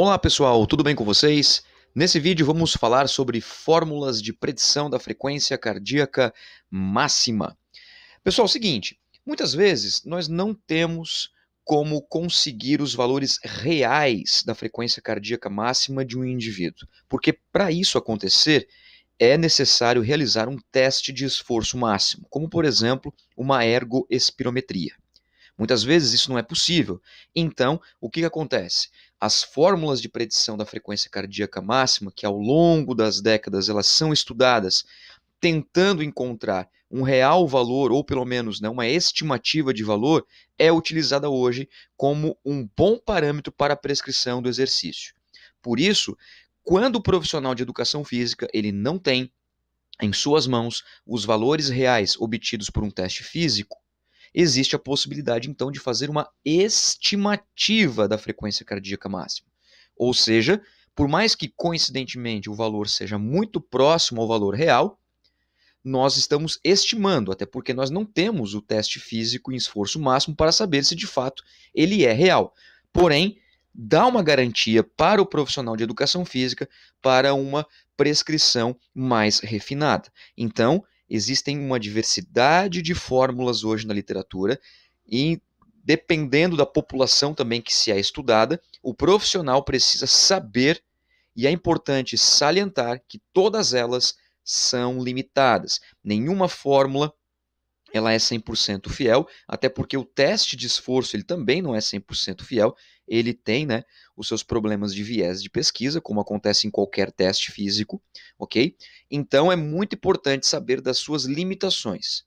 Olá pessoal, tudo bem com vocês? Nesse vídeo vamos falar sobre fórmulas de predição da frequência cardíaca máxima. Pessoal, é o seguinte, muitas vezes nós não temos como conseguir os valores reais da frequência cardíaca máxima de um indivíduo, porque para isso acontecer é necessário realizar um teste de esforço máximo, como por exemplo, uma ergoespirometria. Muitas vezes isso não é possível. Então, o que, que acontece? as fórmulas de predição da frequência cardíaca máxima, que ao longo das décadas elas são estudadas, tentando encontrar um real valor, ou pelo menos né, uma estimativa de valor, é utilizada hoje como um bom parâmetro para a prescrição do exercício. Por isso, quando o profissional de educação física ele não tem em suas mãos os valores reais obtidos por um teste físico, existe a possibilidade então de fazer uma estimativa da frequência cardíaca máxima. Ou seja, por mais que coincidentemente o valor seja muito próximo ao valor real, nós estamos estimando, até porque nós não temos o teste físico em esforço máximo para saber se de fato ele é real. Porém, dá uma garantia para o profissional de educação física para uma prescrição mais refinada. Então, existem uma diversidade de fórmulas hoje na literatura e dependendo da população também que se é estudada, o profissional precisa saber e é importante salientar que todas elas são limitadas. Nenhuma fórmula ela é 100% fiel, até porque o teste de esforço ele também não é 100% fiel, ele tem né, os seus problemas de viés de pesquisa, como acontece em qualquer teste físico, ok? Então é muito importante saber das suas limitações.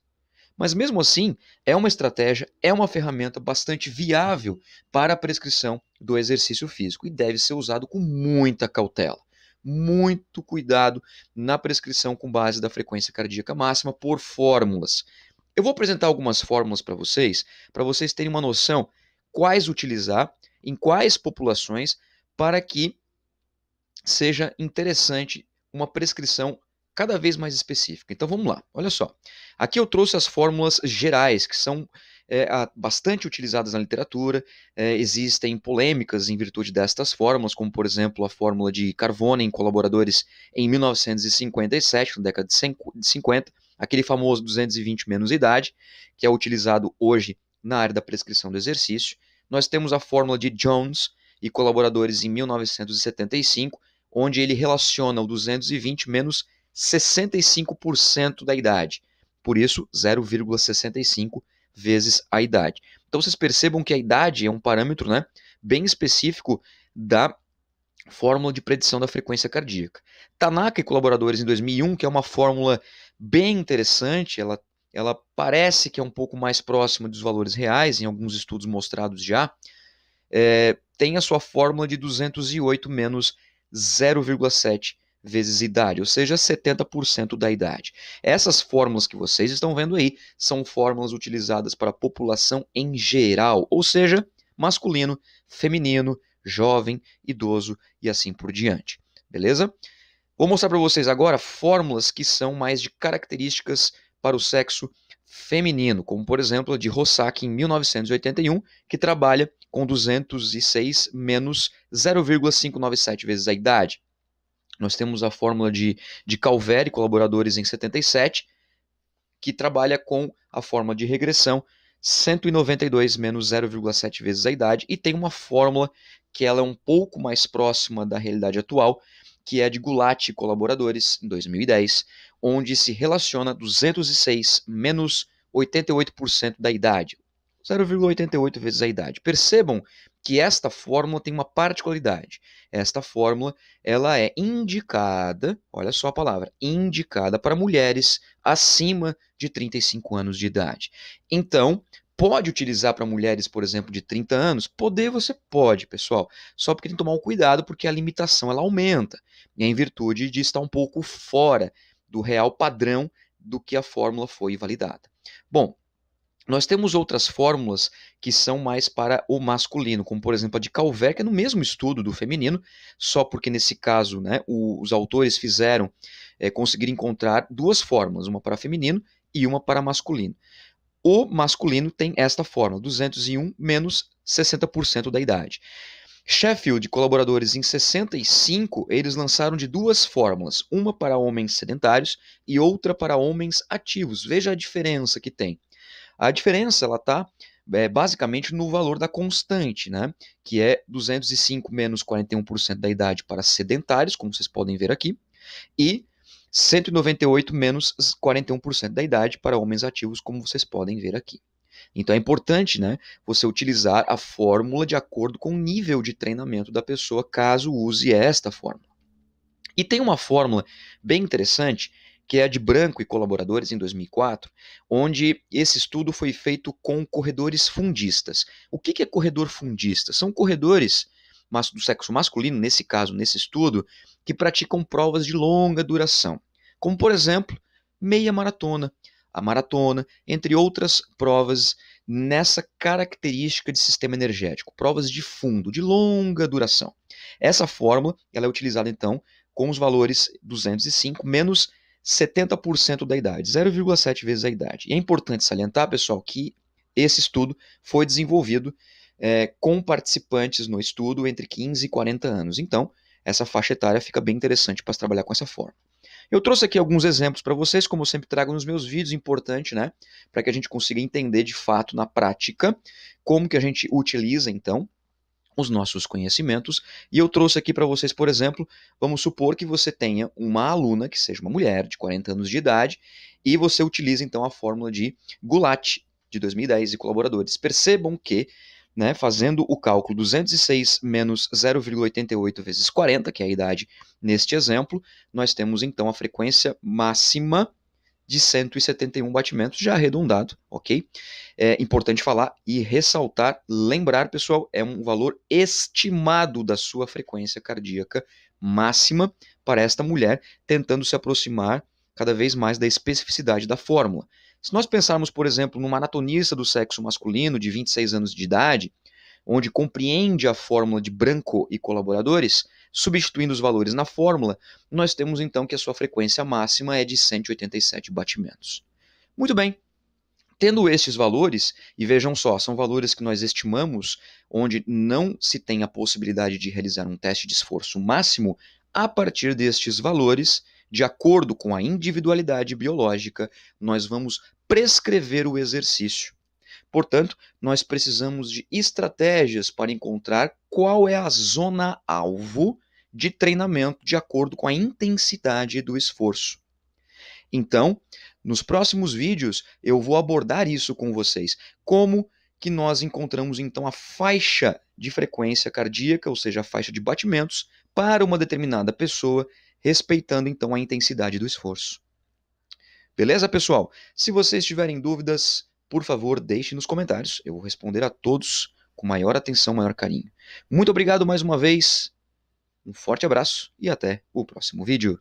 Mas mesmo assim, é uma estratégia, é uma ferramenta bastante viável para a prescrição do exercício físico e deve ser usado com muita cautela muito cuidado na prescrição com base da frequência cardíaca máxima por fórmulas. Eu vou apresentar algumas fórmulas para vocês, para vocês terem uma noção quais utilizar em quais populações, para que seja interessante uma prescrição cada vez mais específica. Então vamos lá, olha só. Aqui eu trouxe as fórmulas gerais, que são é, bastante utilizadas na literatura, é, existem polêmicas em virtude destas fórmulas, como por exemplo a fórmula de Carvone em colaboradores em 1957, na década de 50, aquele famoso 220 menos idade, que é utilizado hoje na área da prescrição do exercício nós temos a fórmula de Jones e colaboradores em 1975, onde ele relaciona o 220 menos 65% da idade. Por isso, 0,65 vezes a idade. Então vocês percebam que a idade é um parâmetro né, bem específico da fórmula de predição da frequência cardíaca. Tanaka e colaboradores em 2001, que é uma fórmula bem interessante, ela ela parece que é um pouco mais próxima dos valores reais, em alguns estudos mostrados já, é, tem a sua fórmula de 208 menos 0,7 vezes idade, ou seja, 70% da idade. Essas fórmulas que vocês estão vendo aí são fórmulas utilizadas para a população em geral, ou seja, masculino, feminino, jovem, idoso e assim por diante. Beleza? Vou mostrar para vocês agora fórmulas que são mais de características para o sexo feminino, como por exemplo a de Rossack em 1981, que trabalha com 206 menos 0,597 vezes a idade. Nós temos a fórmula de, de Calveri, colaboradores em 77, que trabalha com a fórmula de regressão 192 menos 0,7 vezes a idade e tem uma fórmula que ela é um pouco mais próxima da realidade atual, que é de Gulati e colaboradores, em 2010, onde se relaciona 206 menos 88% da idade, 0,88 vezes a idade. Percebam que esta fórmula tem uma particularidade. Esta fórmula ela é indicada, olha só a palavra, indicada para mulheres acima de 35 anos de idade. Então, pode utilizar para mulheres, por exemplo, de 30 anos? Poder você pode, pessoal. Só porque tem que tomar um cuidado, porque a limitação ela aumenta. E é em virtude de estar um pouco fora do real padrão do que a fórmula foi validada. Bom, nós temos outras fórmulas que são mais para o masculino, como por exemplo a de Calver, que é no mesmo estudo do feminino, só porque nesse caso né, os autores fizeram é, conseguir encontrar duas fórmulas, uma para feminino e uma para masculino. O masculino tem esta fórmula: 201 menos 60% da idade. Sheffield, colaboradores em 65, eles lançaram de duas fórmulas, uma para homens sedentários e outra para homens ativos. Veja a diferença que tem. A diferença ela está é, basicamente no valor da constante, né? que é 205 menos 41% da idade para sedentários, como vocês podem ver aqui, e 198 menos 41% da idade para homens ativos, como vocês podem ver aqui. Então é importante né, você utilizar a fórmula de acordo com o nível de treinamento da pessoa, caso use esta fórmula. E tem uma fórmula bem interessante, que é a de Branco e colaboradores em 2004, onde esse estudo foi feito com corredores fundistas. O que é corredor fundista? São corredores mas, do sexo masculino, nesse caso, nesse estudo, que praticam provas de longa duração, como por exemplo, meia maratona, a maratona, entre outras provas nessa característica de sistema energético, provas de fundo, de longa duração. Essa fórmula ela é utilizada então com os valores 205 menos 70% da idade, 0,7 vezes a idade. E é importante salientar, pessoal, que esse estudo foi desenvolvido é, com participantes no estudo entre 15 e 40 anos. Então, essa faixa etária fica bem interessante para trabalhar com essa forma. Eu trouxe aqui alguns exemplos para vocês, como eu sempre trago nos meus vídeos, importante, né? Para que a gente consiga entender de fato na prática como que a gente utiliza, então, os nossos conhecimentos. E eu trouxe aqui para vocês, por exemplo, vamos supor que você tenha uma aluna que seja uma mulher de 40 anos de idade e você utiliza então a fórmula de Gulati de 2010 e colaboradores. Percebam que né, fazendo o cálculo 206 menos 0,88 vezes 40, que é a idade neste exemplo, nós temos então a frequência máxima de 171 batimentos, já arredondado, ok? É importante falar e ressaltar, lembrar, pessoal, é um valor estimado da sua frequência cardíaca máxima para esta mulher, tentando se aproximar cada vez mais da especificidade da fórmula. Se nós pensarmos, por exemplo, numa anatomista do sexo masculino de 26 anos de idade, onde compreende a fórmula de Branco e colaboradores, substituindo os valores na fórmula, nós temos então que a sua frequência máxima é de 187 batimentos. Muito bem. Tendo esses valores, e vejam só, são valores que nós estimamos, onde não se tem a possibilidade de realizar um teste de esforço máximo, a partir destes valores, de acordo com a individualidade biológica, nós vamos prescrever o exercício. Portanto, nós precisamos de estratégias para encontrar qual é a zona-alvo de treinamento de acordo com a intensidade do esforço. Então, nos próximos vídeos eu vou abordar isso com vocês, como que nós encontramos então a faixa de frequência cardíaca, ou seja, a faixa de batimentos para uma determinada pessoa respeitando então a intensidade do esforço. Beleza, pessoal? Se vocês tiverem dúvidas, por favor, deixem nos comentários. Eu vou responder a todos com maior atenção, maior carinho. Muito obrigado mais uma vez. Um forte abraço e até o próximo vídeo.